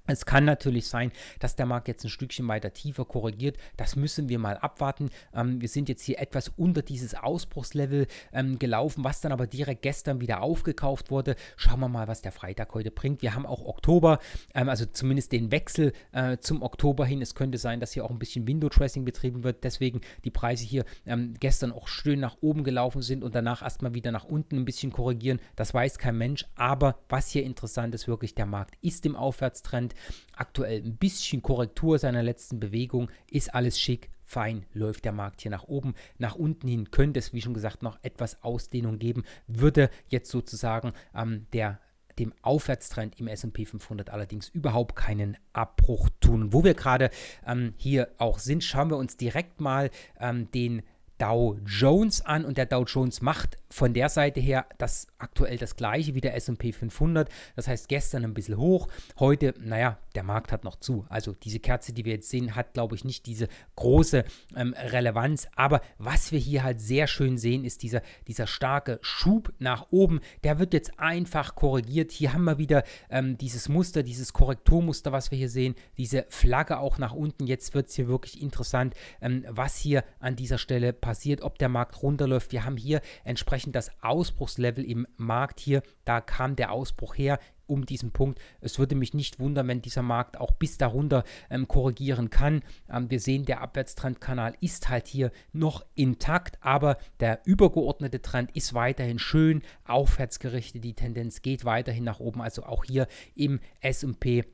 Es kann natürlich sein, dass der Markt jetzt ein Stückchen weiter tiefer korrigiert. Das müssen wir mal abwarten. Ähm, wir sind jetzt hier etwas unter dieses Ausbruchslevel ähm, gelaufen, was dann aber direkt gestern wieder aufgekauft wurde. Schauen wir mal, was der Freitag heute bringt. Wir haben auch Oktober, ähm, also zumindest den Wechsel äh, zum Oktober hin. Es könnte sein, dass hier auch ein bisschen Window tracing betrieben wird. Deswegen die Preise hier ähm, gestern auch schön nach oben gelaufen sind und danach erstmal wieder nach unten ein bisschen korrigieren. Das weiß kein Mensch. Aber was hier interessant ist, wirklich der Markt ist im Aufwärtstrend. Prozent. Aktuell ein bisschen Korrektur seiner letzten Bewegung. Ist alles schick, fein läuft der Markt hier nach oben. Nach unten hin könnte es, wie schon gesagt, noch etwas Ausdehnung geben, würde jetzt sozusagen ähm, der dem Aufwärtstrend im SP 500 allerdings überhaupt keinen Abbruch tun. Wo wir gerade ähm, hier auch sind, schauen wir uns direkt mal ähm, den Dow Jones an und der Dow Jones macht von der Seite her das aktuell das gleiche wie der SP 500. Das heißt, gestern ein bisschen hoch, heute, naja, der Markt hat noch zu. Also diese Kerze, die wir jetzt sehen, hat, glaube ich, nicht diese große ähm, Relevanz. Aber was wir hier halt sehr schön sehen, ist dieser, dieser starke Schub nach oben. Der wird jetzt einfach korrigiert. Hier haben wir wieder ähm, dieses Muster, dieses Korrekturmuster, was wir hier sehen, diese Flagge auch nach unten. Jetzt wird es hier wirklich interessant, ähm, was hier an dieser Stelle passiert passiert, ob der Markt runterläuft. Wir haben hier entsprechend das Ausbruchslevel im Markt hier. Da kam der Ausbruch her um diesen Punkt. Es würde mich nicht wundern, wenn dieser Markt auch bis darunter ähm, korrigieren kann. Ähm, wir sehen, der Abwärtstrendkanal ist halt hier noch intakt, aber der übergeordnete Trend ist weiterhin schön aufwärtsgerichtet. Die Tendenz geht weiterhin nach oben. Also auch hier im SP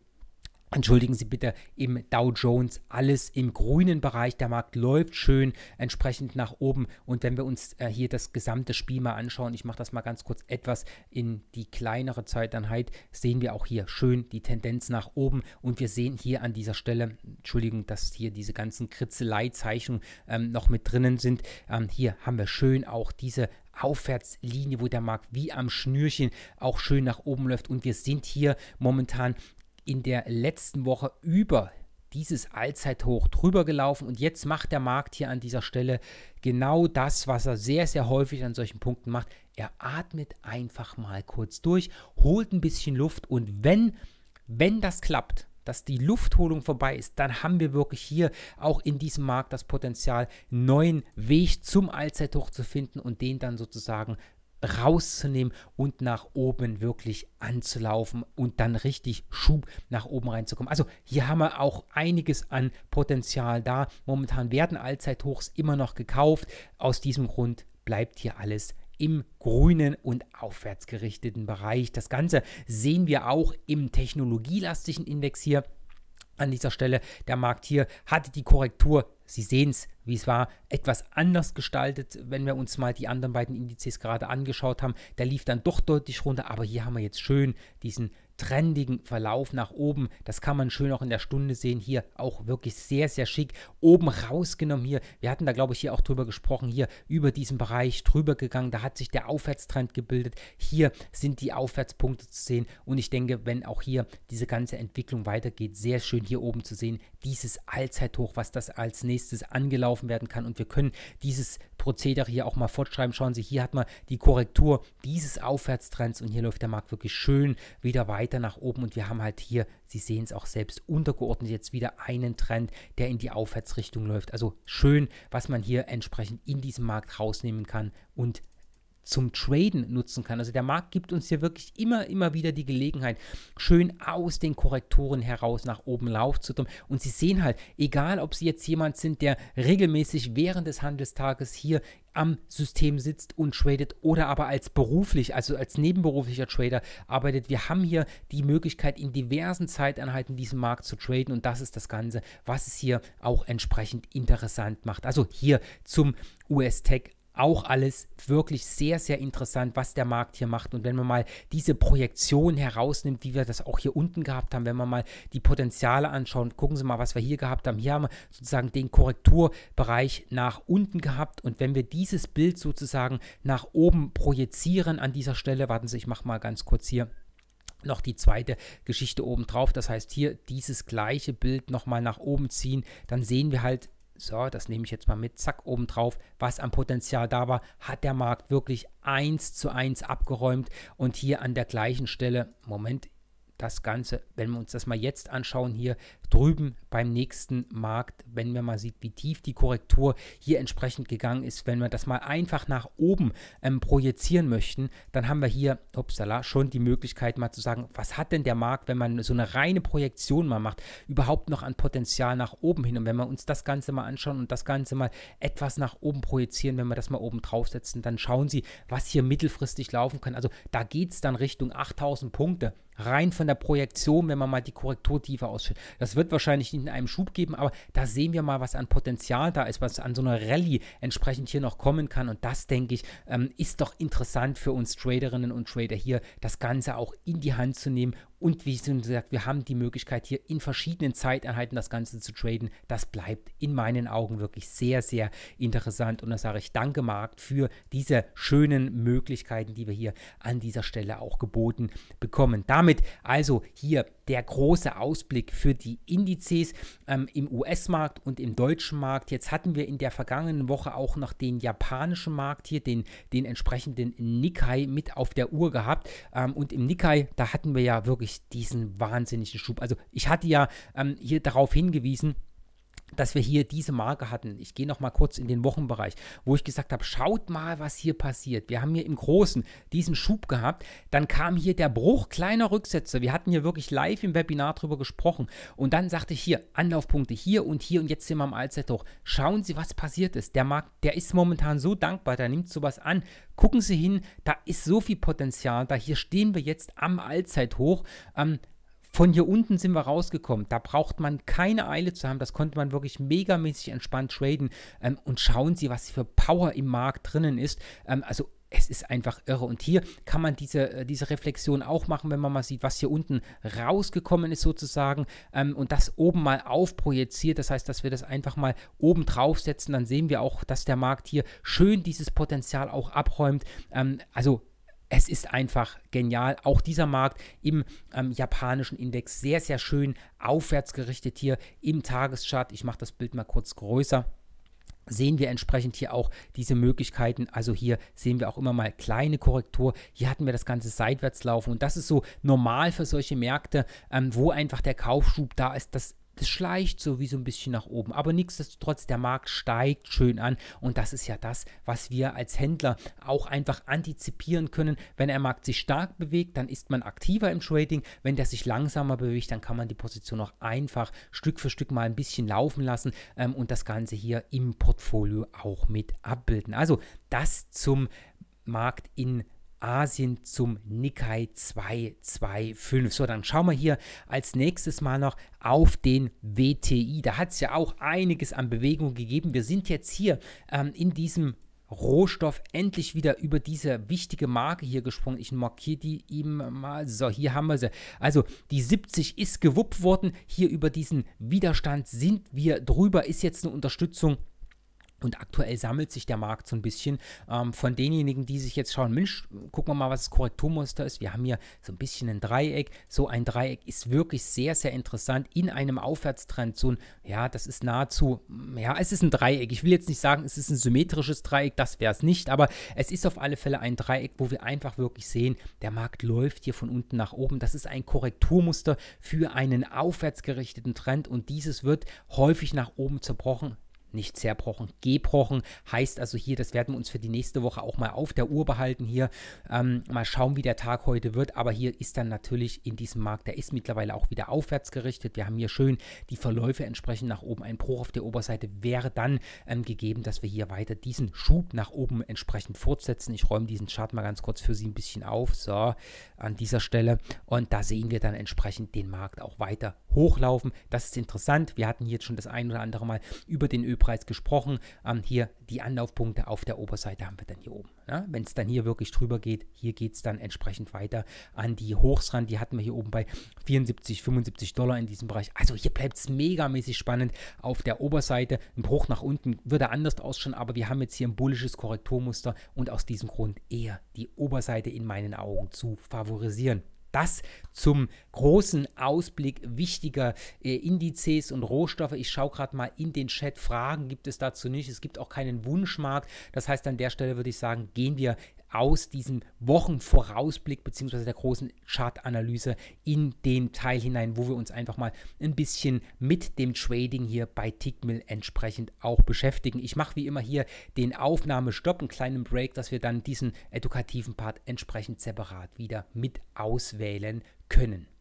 Entschuldigen Sie bitte, im Dow Jones alles im grünen Bereich. Der Markt läuft schön entsprechend nach oben. Und wenn wir uns äh, hier das gesamte Spiel mal anschauen, ich mache das mal ganz kurz etwas in die kleinere Zeiteinheit, halt, sehen wir auch hier schön die Tendenz nach oben. Und wir sehen hier an dieser Stelle, Entschuldigung, dass hier diese ganzen Kritzelei-Zeichnungen ähm, noch mit drinnen sind. Ähm, hier haben wir schön auch diese Aufwärtslinie, wo der Markt wie am Schnürchen auch schön nach oben läuft. Und wir sind hier momentan in der letzten Woche über dieses Allzeithoch drüber gelaufen und jetzt macht der Markt hier an dieser Stelle genau das, was er sehr, sehr häufig an solchen Punkten macht. Er atmet einfach mal kurz durch, holt ein bisschen Luft und wenn, wenn das klappt, dass die Luftholung vorbei ist, dann haben wir wirklich hier auch in diesem Markt das Potenzial, einen neuen Weg zum Allzeithoch zu finden und den dann sozusagen rauszunehmen und nach oben wirklich anzulaufen und dann richtig Schub nach oben reinzukommen. Also hier haben wir auch einiges an Potenzial da. Momentan werden Allzeithochs immer noch gekauft. Aus diesem Grund bleibt hier alles im grünen und aufwärts gerichteten Bereich. Das Ganze sehen wir auch im technologielastigen Index hier an dieser Stelle. Der Markt hier hatte die Korrektur, Sie sehen es, wie es war, etwas anders gestaltet, wenn wir uns mal die anderen beiden Indizes gerade angeschaut haben. Der lief dann doch deutlich runter, aber hier haben wir jetzt schön diesen trendigen Verlauf nach oben. Das kann man schön auch in der Stunde sehen. Hier auch wirklich sehr, sehr schick. Oben rausgenommen hier. Wir hatten da, glaube ich, hier auch drüber gesprochen. Hier über diesen Bereich drüber gegangen. Da hat sich der Aufwärtstrend gebildet. Hier sind die Aufwärtspunkte zu sehen. Und ich denke, wenn auch hier diese ganze Entwicklung weitergeht, sehr schön hier oben zu sehen. Dieses Allzeithoch, was das als nächstes angelaufen werden kann. Und wir können dieses Prozedere hier auch mal fortschreiben. Schauen Sie, hier hat man die Korrektur dieses Aufwärtstrends. Und hier läuft der Markt wirklich schön wieder weiter weiter nach oben und wir haben halt hier, Sie sehen es auch selbst, untergeordnet jetzt wieder einen Trend, der in die Aufwärtsrichtung läuft. Also schön, was man hier entsprechend in diesem Markt rausnehmen kann und zum Traden nutzen kann. Also der Markt gibt uns hier wirklich immer, immer wieder die Gelegenheit, schön aus den Korrekturen heraus nach oben Lauf zu tun. Und Sie sehen halt, egal ob Sie jetzt jemand sind, der regelmäßig während des Handelstages hier am System sitzt und tradet oder aber als beruflich, also als nebenberuflicher Trader arbeitet. Wir haben hier die Möglichkeit, in diversen Zeiteinheiten diesen Markt zu traden und das ist das Ganze, was es hier auch entsprechend interessant macht. Also hier zum US-Tech auch alles wirklich sehr, sehr interessant, was der Markt hier macht. Und wenn man mal diese Projektion herausnimmt, wie wir das auch hier unten gehabt haben, wenn man mal die Potenziale anschauen, gucken Sie mal, was wir hier gehabt haben. Hier haben wir sozusagen den Korrekturbereich nach unten gehabt. Und wenn wir dieses Bild sozusagen nach oben projizieren an dieser Stelle, warten Sie, ich mache mal ganz kurz hier noch die zweite Geschichte oben drauf. Das heißt, hier dieses gleiche Bild nochmal nach oben ziehen, dann sehen wir halt so, das nehme ich jetzt mal mit, zack, oben drauf, was am Potenzial da war, hat der Markt wirklich eins zu eins abgeräumt und hier an der gleichen Stelle, Moment, das Ganze, wenn wir uns das mal jetzt anschauen, hier drüben beim nächsten Markt, wenn man mal sieht, wie tief die Korrektur hier entsprechend gegangen ist, wenn wir das mal einfach nach oben ähm, projizieren möchten, dann haben wir hier, upsala, schon die Möglichkeit mal zu sagen, was hat denn der Markt, wenn man so eine reine Projektion mal macht, überhaupt noch an Potenzial nach oben hin? Und wenn wir uns das Ganze mal anschauen und das Ganze mal etwas nach oben projizieren, wenn wir das mal oben draufsetzen, dann schauen Sie, was hier mittelfristig laufen kann. Also da geht es dann Richtung 8000 Punkte rein von der Projektion, wenn man mal die Korrekturtiefe ausschüttet. Das wird wahrscheinlich nicht in einem Schub geben, aber da sehen wir mal, was an Potenzial da ist, was an so einer Rallye entsprechend hier noch kommen kann. Und das, denke ich, ähm, ist doch interessant für uns Traderinnen und Trader hier, das Ganze auch in die Hand zu nehmen und wie schon gesagt, wir haben die Möglichkeit, hier in verschiedenen Zeiteinheiten das Ganze zu traden. Das bleibt in meinen Augen wirklich sehr, sehr interessant. Und da sage ich danke, Markt, für diese schönen Möglichkeiten, die wir hier an dieser Stelle auch geboten bekommen. Damit also hier der große Ausblick für die Indizes ähm, im US-Markt und im deutschen Markt. Jetzt hatten wir in der vergangenen Woche auch noch den japanischen Markt hier, den, den entsprechenden Nikkei mit auf der Uhr gehabt. Ähm, und im Nikkei, da hatten wir ja wirklich diesen wahnsinnigen Schub. Also ich hatte ja ähm, hier darauf hingewiesen, dass wir hier diese Marke hatten. Ich gehe noch mal kurz in den Wochenbereich, wo ich gesagt habe, schaut mal, was hier passiert. Wir haben hier im Großen diesen Schub gehabt, dann kam hier der Bruch kleiner Rücksätze. Wir hatten hier wirklich live im Webinar drüber gesprochen und dann sagte ich hier Anlaufpunkte hier und hier und jetzt sind wir am Allzeithoch. Schauen Sie, was passiert ist. Der Markt, der ist momentan so dankbar, der nimmt sowas an. Gucken Sie hin, da ist so viel Potenzial, da hier stehen wir jetzt am Allzeithoch. Ähm, von hier unten sind wir rausgekommen. Da braucht man keine Eile zu haben. Das konnte man wirklich megamäßig entspannt traden. Ähm, und schauen Sie, was für Power im Markt drinnen ist. Ähm, also es ist einfach irre. Und hier kann man diese, äh, diese Reflexion auch machen, wenn man mal sieht, was hier unten rausgekommen ist sozusagen ähm, und das oben mal aufprojiziert. Das heißt, dass wir das einfach mal oben draufsetzen. Dann sehen wir auch, dass der Markt hier schön dieses Potenzial auch abräumt. Ähm, also es ist einfach genial. Auch dieser Markt im ähm, japanischen Index sehr, sehr schön aufwärts gerichtet hier im Tageschart. Ich mache das Bild mal kurz größer sehen wir entsprechend hier auch diese Möglichkeiten. Also hier sehen wir auch immer mal kleine Korrektur. Hier hatten wir das Ganze seitwärts laufen und das ist so normal für solche Märkte, ähm, wo einfach der Kaufschub da ist. Das das schleicht so wie so ein bisschen nach oben. Aber nichtsdestotrotz, der Markt steigt schön an und das ist ja das, was wir als Händler auch einfach antizipieren können. Wenn der Markt sich stark bewegt, dann ist man aktiver im Trading. Wenn der sich langsamer bewegt, dann kann man die Position auch einfach Stück für Stück mal ein bisschen laufen lassen ähm, und das Ganze hier im Portfolio auch mit abbilden. Also das zum Markt in Asien zum Nikkei 225. So, dann schauen wir hier als nächstes mal noch auf den WTI. Da hat es ja auch einiges an Bewegung gegeben. Wir sind jetzt hier ähm, in diesem Rohstoff endlich wieder über diese wichtige Marke hier gesprungen. Ich markiere die eben mal. So, hier haben wir sie. Also die 70 ist gewuppt worden. Hier über diesen Widerstand sind wir drüber. Ist jetzt eine Unterstützung und aktuell sammelt sich der Markt so ein bisschen ähm, von denjenigen, die sich jetzt schauen, Mensch, gucken wir mal, was das Korrekturmuster ist. Wir haben hier so ein bisschen ein Dreieck. So ein Dreieck ist wirklich sehr, sehr interessant in einem Aufwärtstrend. So ein, ja, das ist nahezu, ja, es ist ein Dreieck. Ich will jetzt nicht sagen, es ist ein symmetrisches Dreieck, das wäre es nicht, aber es ist auf alle Fälle ein Dreieck, wo wir einfach wirklich sehen, der Markt läuft hier von unten nach oben. Das ist ein Korrekturmuster für einen aufwärtsgerichteten Trend und dieses wird häufig nach oben zerbrochen nicht zerbrochen, gebrochen. Heißt also hier, das werden wir uns für die nächste Woche auch mal auf der Uhr behalten hier. Ähm, mal schauen, wie der Tag heute wird. Aber hier ist dann natürlich in diesem Markt, der ist mittlerweile auch wieder aufwärts gerichtet. Wir haben hier schön die Verläufe entsprechend nach oben. Ein Bruch auf der Oberseite wäre dann ähm, gegeben, dass wir hier weiter diesen Schub nach oben entsprechend fortsetzen. Ich räume diesen Chart mal ganz kurz für Sie ein bisschen auf. So, an dieser Stelle. Und da sehen wir dann entsprechend den Markt auch weiter hochlaufen. Das ist interessant. Wir hatten hier jetzt schon das ein oder andere Mal über den Ölpreis Kaufpreis gesprochen. Ähm, hier die Anlaufpunkte auf der Oberseite haben wir dann hier oben. Ja, Wenn es dann hier wirklich drüber geht, hier geht es dann entsprechend weiter an die Hochs ran. Die hatten wir hier oben bei 74, 75 Dollar in diesem Bereich. Also hier bleibt es megamäßig spannend auf der Oberseite. Ein Bruch nach unten würde anders ausschauen, aber wir haben jetzt hier ein bullisches Korrekturmuster und aus diesem Grund eher die Oberseite in meinen Augen zu favorisieren. Das zum großen Ausblick wichtiger äh, Indizes und Rohstoffe. Ich schaue gerade mal in den Chat. Fragen gibt es dazu nicht. Es gibt auch keinen Wunschmarkt. Das heißt, an der Stelle würde ich sagen, gehen wir aus diesem Wochenvorausblick bzw. der großen Chartanalyse in den Teil hinein, wo wir uns einfach mal ein bisschen mit dem Trading hier bei Tickmill entsprechend auch beschäftigen. Ich mache wie immer hier den Aufnahmestopp, einen kleinen Break, dass wir dann diesen edukativen Part entsprechend separat wieder mit auswählen können.